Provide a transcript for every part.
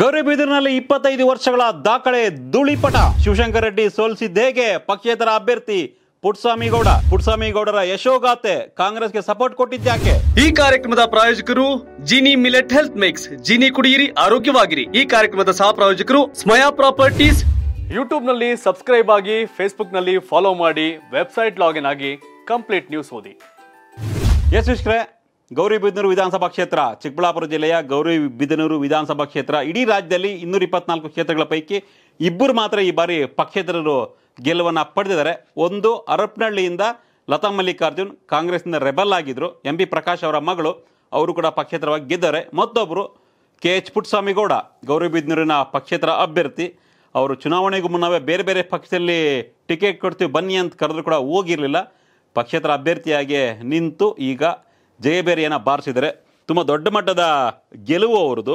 ಗೌರಿಬಿದೂರಿನಲ್ಲಿ ಇಪ್ಪತ್ತೈದು ವರ್ಷಗಳ ದಾಖಲೆ ಧೂಳಿಪಟ ಶಿವಶಂಕರ ರೆಡ್ಡಿ ಹೇಗೆ ಪಕ್ಷೇತರ ಅಭ್ಯರ್ಥಿ ಪುಟ್ಸ್ವಾಮಿಗೌಡ ಪುಟ್ಸ್ವಾಮಿಗೌಡರ ಯಶೋಗಾತೆ ಕಾಂಗ್ರೆಸ್ಗೆ ಸಪೋರ್ಟ್ ಕೊಟ್ಟಿದ್ದಾಕೆ ಈ ಕಾರ್ಯಕ್ರಮದ ಪ್ರಾಯೋಜಕರು Jini millet health mix Jini ಕುಡಿಯಿರಿ ಆರೋಗ್ಯವಾಗಿರಿ ಈ ಕಾರ್ಯಕ್ರಮದ ಸಹ ಪ್ರಾಯೋಜಕರು ಸ್ಮಯಾ ಪ್ರಾಪರ್ಟೀಸ್ ಯೂಟ್ಯೂಬ್ ನಲ್ಲಿ ಸಬ್ಸ್ಕ್ರೈಬ್ ಆಗಿ ಫೇಸ್ಬುಕ್ ನಲ್ಲಿ ಫಾಲೋ ಮಾಡಿ ವೆಬ್ಸೈಟ್ ಲಾಗಿನ್ ಆಗಿ ಕಂಪ್ಲೀಟ್ ನ್ಯೂಸ್ ಓದಿ ಯಶ್ ಗೌರಿಬಿದನೂರು ವಿಧಾನಸಭಾ ಕ್ಷೇತ್ರ ಚಿಕ್ಕಬಳ್ಳಾಪುರ ಜಿಲ್ಲೆಯ ಗೌರಿಬಿದನೂರು ವಿಧಾನಸಭಾ ಕ್ಷೇತ್ರ ಇಡೀ ರಾಜ್ಯದಲ್ಲಿ ಇನ್ನೂರ ಇಪ್ಪತ್ನಾಲ್ಕು ಕ್ಷೇತ್ರಗಳ ಪೈಕಿ ಇಬ್ಬರು ಮಾತ್ರ ಈ ಬಾರಿ ಪಕ್ಷೇತರರು ಗೆಲುವನ್ನು ಪಡೆದಿದ್ದಾರೆ ಒಂದು ಹರಪನಹಳ್ಳಿಯಿಂದ ಲತಾ ಮಲ್ಲಿಕಾರ್ಜುನ್ ಕಾಂಗ್ರೆಸ್ನಿಂದ ರೆಬಲ್ ಆಗಿದ್ದರು ಎಂ ಬಿ ಪ್ರಕಾಶ್ ಅವರ ಮಗಳು ಅವರು ಕೂಡ ಪಕ್ಷೇತರವಾಗಿ ಗೆದ್ದಾರೆ ಮತ್ತೊಬ್ಬರು ಕೆ ಎಚ್ ಪುಟ್ಟಸ್ವಾಮಿಗೌಡ ಗೌರಿಬಿದನೂರಿನ ಪಕ್ಷೇತರ ಅಭ್ಯರ್ಥಿ ಅವರು ಚುನಾವಣೆಗೂ ಮುನ್ನವೇ ಬೇರೆ ಬೇರೆ ಪಕ್ಷದಲ್ಲಿ ಟಿಕೆಟ್ ಕೊಡ್ತೀವಿ ಬನ್ನಿ ಅಂತ ಕರೆದ್ರು ಕೂಡ ಹೋಗಿರಲಿಲ್ಲ ಪಕ್ಷೇತರ ಅಭ್ಯರ್ಥಿಯಾಗಿ ನಿಂತು ಈಗ ಜಯಬೇರಿಯನ್ನು ಬಾರಿಸಿದರೆ ತುಂಬ ದೊಡ್ಡ ಮಟ್ಟದ ಗೆಲುವು ಅವರದು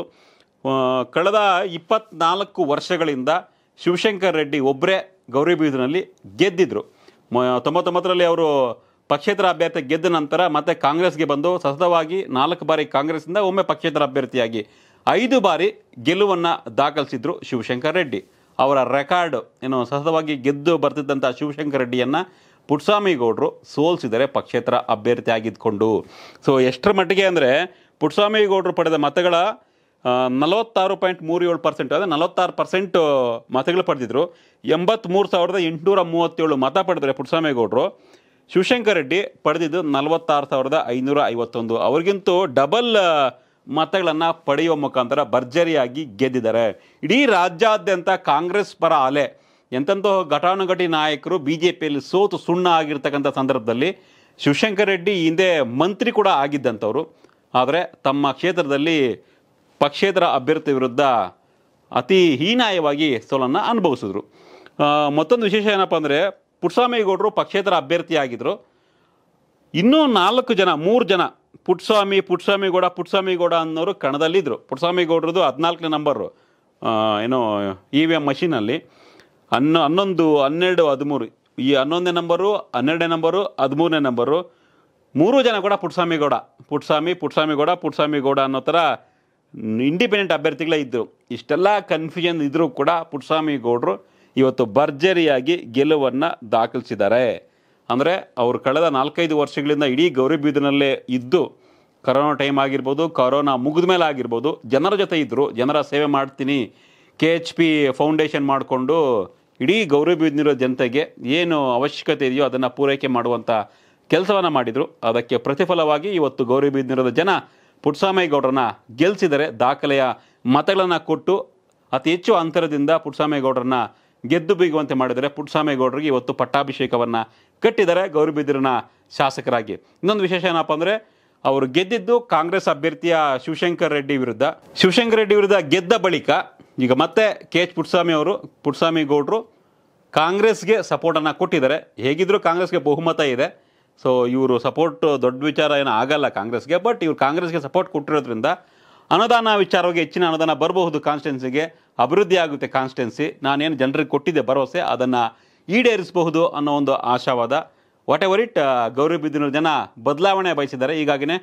ಕಳೆದ ಇಪ್ಪತ್ನಾಲ್ಕು ವರ್ಷಗಳಿಂದ ಶಿವಶಂಕರ್ ರೆಡ್ಡಿ ಒಬ್ಬರೇ ಗೌರಿಬೀದಿನಲ್ಲಿ ಗೆದ್ದಿದ್ರು ತೊಂಬತ್ತೊಂಬತ್ತರಲ್ಲಿ ಅವರು ಪಕ್ಷೇತರ ಅಭ್ಯರ್ಥಿ ಗೆದ್ದ ನಂತರ ಮತ್ತೆ ಕಾಂಗ್ರೆಸ್ಗೆ ಬಂದು ಸತತವಾಗಿ ನಾಲ್ಕು ಬಾರಿ ಕಾಂಗ್ರೆಸ್ನಿಂದ ಒಮ್ಮೆ ಪಕ್ಷೇತರ ಅಭ್ಯರ್ಥಿಯಾಗಿ ಐದು ಬಾರಿ ಗೆಲುವನ್ನು ದಾಖಲಿಸಿದ್ರು ಶಿವಶಂಕರ್ ರೆಡ್ಡಿ ಅವರ ರೆಕಾರ್ಡ್ ಏನು ಸತತವಾಗಿ ಗೆದ್ದು ಬರ್ತಿದ್ದಂಥ ಶಿವಶಂಕರ್ ರೆಡ್ಡಿಯನ್ನು ಪುಟ್ಸ್ವಾಮಿಗೌಡರು ಸೋಲ್ಸಿದರೆ ಪಕ್ಷೇತರ ಆಗಿದ್ದುಕೊಂಡು ಸೊ ಎಷ್ಟರ ಮಟ್ಟಿಗೆ ಅಂದರೆ ಪುಟ್ಸ್ವಾಮಿಗೌಡರು ಪಡೆದ ಮತಗಳ ನಲವತ್ತಾರು ಪಾಯಿಂಟ್ ಮೂರು ಏಳು ಪರ್ಸೆಂಟ್ ಅಂದರೆ ನಲವತ್ತಾರು ಪರ್ಸೆಂಟ್ ಮತಗಳು ಪಡೆದಿದ್ದರು ಎಂಬತ್ತ್ಮೂರು ಸಾವಿರದ ಎಂಟುನೂರ ಮೂವತ್ತೇಳು ಮತ ಪಡೆದರೆ ಪುಟ್ಸ್ವಾಮಿಗೌಡರು ಶಿವಶಂಕರ ರೆಡ್ಡಿ ಪಡೆದಿದ್ದು ನಲವತ್ತಾರು ಸಾವಿರದ ಐನೂರ ಐವತ್ತೊಂದು ಅವ್ರಿಗಿಂತೂ ಡಬಲ್ ಮತಗಳನ್ನು ಪಡೆಯುವ ಮುಖಾಂತರ ಭರ್ಜರಿಯಾಗಿ ಗೆದ್ದಿದ್ದಾರೆ ಇಡೀ ರಾಜ್ಯಾದ್ಯಂತ ಕಾಂಗ್ರೆಸ್ ಪರ ಅಲೆ ಎಂತೆಂತಹ ಘಟಾನುಘಟಿ ನಾಯಕರು ಬಿ ಜೆ ಪಿಯಲ್ಲಿ ಸೋತು ಸುಣ್ಣ ಆಗಿರ್ತಕ್ಕಂಥ ಸಂದರ್ಭದಲ್ಲಿ ಶಿವಶಂಕರ ರೆಡ್ಡಿ ಹಿಂದೆ ಮಂತ್ರಿ ಕೂಡ ಆಗಿದ್ದಂಥವ್ರು ಆದರೆ ತಮ್ಮ ಕ್ಷೇತ್ರದಲ್ಲಿ ಪಕ್ಷೇತರ ಅಭ್ಯರ್ಥಿ ವಿರುದ್ಧ ಅತಿ ಹೀನಾಯವಾಗಿ ಸೋಲನ್ನು ಅನುಭವಿಸಿದ್ರು ಮತ್ತೊಂದು ವಿಶೇಷ ಏನಪ್ಪ ಅಂದರೆ ಪುಟ್ಸ್ವಾಮಿಗೌಡರು ಪಕ್ಷೇತರ ಅಭ್ಯರ್ಥಿ ಆಗಿದ್ದರು ಇನ್ನೂ ನಾಲ್ಕು ಜನ ಮೂರು ಜನ ಪುಟ್ಸ್ವಾಮಿ ಪುಟ್ಸ್ವಾಮಿಗೌಡ ಪುಟ್ಸ್ವಾಮಿಗೌಡ ಅನ್ನೋರು ಕಣದಲ್ಲಿದ್ದರು ಪುಟ್ಸ್ವಾಮಿಗೌಡ್ರದ್ದು ಹದಿನಾಲ್ಕನೇ ನಂಬರು ಏನು ಇ ವಿ ಎಮ್ ಮಷೀನಲ್ಲಿ ಹನ್ನ ಹನ್ನೊಂದು ಹನ್ನೆರಡು ಹದಿಮೂರು ಈ ಹನ್ನೊಂದನೇ ನಂಬರು ಹನ್ನೆರಡನೇ ನಂಬರು ಹದಿಮೂರನೇ ನಂಬರು ಮೂರು ಜನ ಕೂಡ ಪುಟ್ಸ್ವಾಮಿಗೌಡ ಪುಟ್ಸ್ವಾಮಿ ಪುಟ್ಸ್ವಾಮಿಗೌಡ ಗೌಡ ಅನ್ನೋ ಥರ ಇಂಡಿಪೆಂಡೆಂಟ್ ಅಭ್ಯರ್ಥಿಗಳೇ ಇದ್ದರು ಇಷ್ಟೆಲ್ಲ ಕನ್ಫ್ಯೂಷನ್ ಇದ್ದರೂ ಕೂಡ ಗೌಡರು ಇವತ್ತು ಭರ್ಜರಿಯಾಗಿ ಗೆಲುವನ್ನು ದಾಖಲಿಸಿದ್ದಾರೆ ಅಂದರೆ ಅವರು ಕಳೆದ ನಾಲ್ಕೈದು ವರ್ಷಗಳಿಂದ ಇಡೀ ಗೌರಿಬೀದಿನಲ್ಲೇ ಇದ್ದು ಕರೋನಾ ಟೈಮ್ ಆಗಿರ್ಬೋದು ಕರೋನಾ ಮುಗಿದ ಮೇಲೆ ಆಗಿರ್ಬೋದು ಜನರ ಜೊತೆ ಇದ್ದರು ಜನರ ಸೇವೆ ಮಾಡ್ತೀನಿ ಕೆ ಎಚ್ ಪಿ ಫೌಂಡೇಶನ್ ಮಾಡಿಕೊಂಡು ಇಡೀ ಗೌರವ ಜನತೆಗೆ ಏನು ಅವಶ್ಯಕತೆ ಇದೆಯೋ ಅದನ್ನು ಪೂರೈಕೆ ಮಾಡುವಂಥ ಕೆಲಸವನ್ನು ಮಾಡಿದರು ಅದಕ್ಕೆ ಪ್ರತಿಫಲವಾಗಿ ಇವತ್ತು ಗೌರಿ ಜನ ಪುಟ್ಸಾಮೇಗೌಡರನ್ನ ಗೆಲ್ಲಿಸಿದರೆ ದಾಖಲೆಯ ಮತಗಳನ್ನು ಕೊಟ್ಟು ಅತಿ ಹೆಚ್ಚು ಅಂತರದಿಂದ ಪುಟ್ಸಾಮೇಗೌಡರನ್ನ ಗೆದ್ದು ಬೀಗುವಂತೆ ಮಾಡಿದರೆ ಪುಟ್ಸಾಮೇಗೌಡರಿಗೆ ಇವತ್ತು ಪಟ್ಟಾಭಿಷೇಕವನ್ನು ಕಟ್ಟಿದ್ದಾರೆ ಗೌರಿಬಿದಿರನ ಶಾಸಕರಾಗಿ ಇನ್ನೊಂದು ವಿಶೇಷ ಏನಪ್ಪ ಅಂದರೆ ಅವರು ಗೆದ್ದಿದ್ದು ಕಾಂಗ್ರೆಸ್ ಅಭ್ಯರ್ಥಿಯ ಶಿವಶಂಕರ್ ರೆಡ್ಡಿ ವಿರುದ್ಧ ಶಿವಶಂಕರ್ ರೆಡ್ಡಿ ವಿರುದ್ಧ ಗೆದ್ದ ಬಳಿಕ ಈಗ ಮತ್ತೆ ಕೆ ಎಚ್ ಪುಟ್ಸ್ವಾಮಿ ಅವರು ಪುಟ್ಸ್ವಾಮಿ ಗೌಡರು ಕಾಂಗ್ರೆಸ್ಗೆ ಸಪೋರ್ಟನ್ನು ಕೊಟ್ಟಿದ್ದಾರೆ ಹೇಗಿದ್ದರೂ ಕಾಂಗ್ರೆಸ್ಗೆ ಬಹುಮತ ಇದೆ ಸೊ ಇವರು ಸಪೋರ್ಟ್ ದೊಡ್ಡ ವಿಚಾರ ಏನೂ ಆಗಲ್ಲ ಕಾಂಗ್ರೆಸ್ಗೆ ಬಟ್ ಇವರು ಕಾಂಗ್ರೆಸ್ಗೆ ಸಪೋರ್ಟ್ ಕೊಟ್ಟಿರೋದ್ರಿಂದ ಅನುದಾನ ವಿಚಾರವಾಗಿ ಹೆಚ್ಚಿನ ಅನುದಾನ ಬರಬಹುದು ಕಾನ್ಸ್ಟೆನ್ಸಿಗೆ ಅಭಿವೃದ್ಧಿ ಆಗುತ್ತೆ ಕಾನ್ಸ್ಟಿಟ್ಯೂನ್ಸಿ ನಾನೇನು ಜನರಿಗೆ ಕೊಟ್ಟಿದ್ದೆ ಭರವಸೆ ಅದನ್ನು ಈಡೇರಿಸಬಹುದು ಅನ್ನೋ ಒಂದು ಆಶಾವಾದ ವಾಟ್ ಎವರ್ ಇಟ್ ಗೌರಿಬಿದ್ದಿನೂರು ಜನ ಬದಲಾವಣೆ ಬಯಸಿದ್ದಾರೆ ಈಗಾಗಲೇ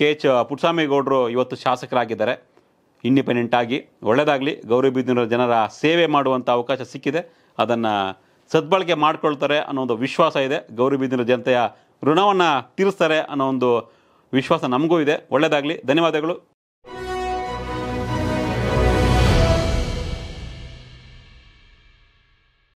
ಕೆ ಎಚ್ ಪುಟ್ಸ್ವಾಮಿ ಗೌಡರು ಇವತ್ತು ಶಾಸಕರಾಗಿದ್ದಾರೆ ಇಂಡಿಪೆಂಡೆಂಟ್ ಆಗಿ ಒಳ್ಳೆಯದಾಗಲಿ ಗೌರಿಬಿದನೂರ ಜನರ ಸೇವೆ ಮಾಡುವಂಥ ಅವಕಾಶ ಸಿಕ್ಕಿದೆ ಅದನ್ನು ಸದ್ಬಳಕೆ ಮಾಡಿಕೊಳ್ತಾರೆ ಅನ್ನೋ ಒಂದು ವಿಶ್ವಾಸ ಇದೆ ಗೌರಿಬಿದನೂರ ಜನತೆಯ ಋಣವನ್ನು ತೀರಿಸ್ತಾರೆ ಅನ್ನೋ ಒಂದು ವಿಶ್ವಾಸ ನಮಗೂ ಇದೆ ಒಳ್ಳೆಯದಾಗಲಿ ಧನ್ಯವಾದಗಳು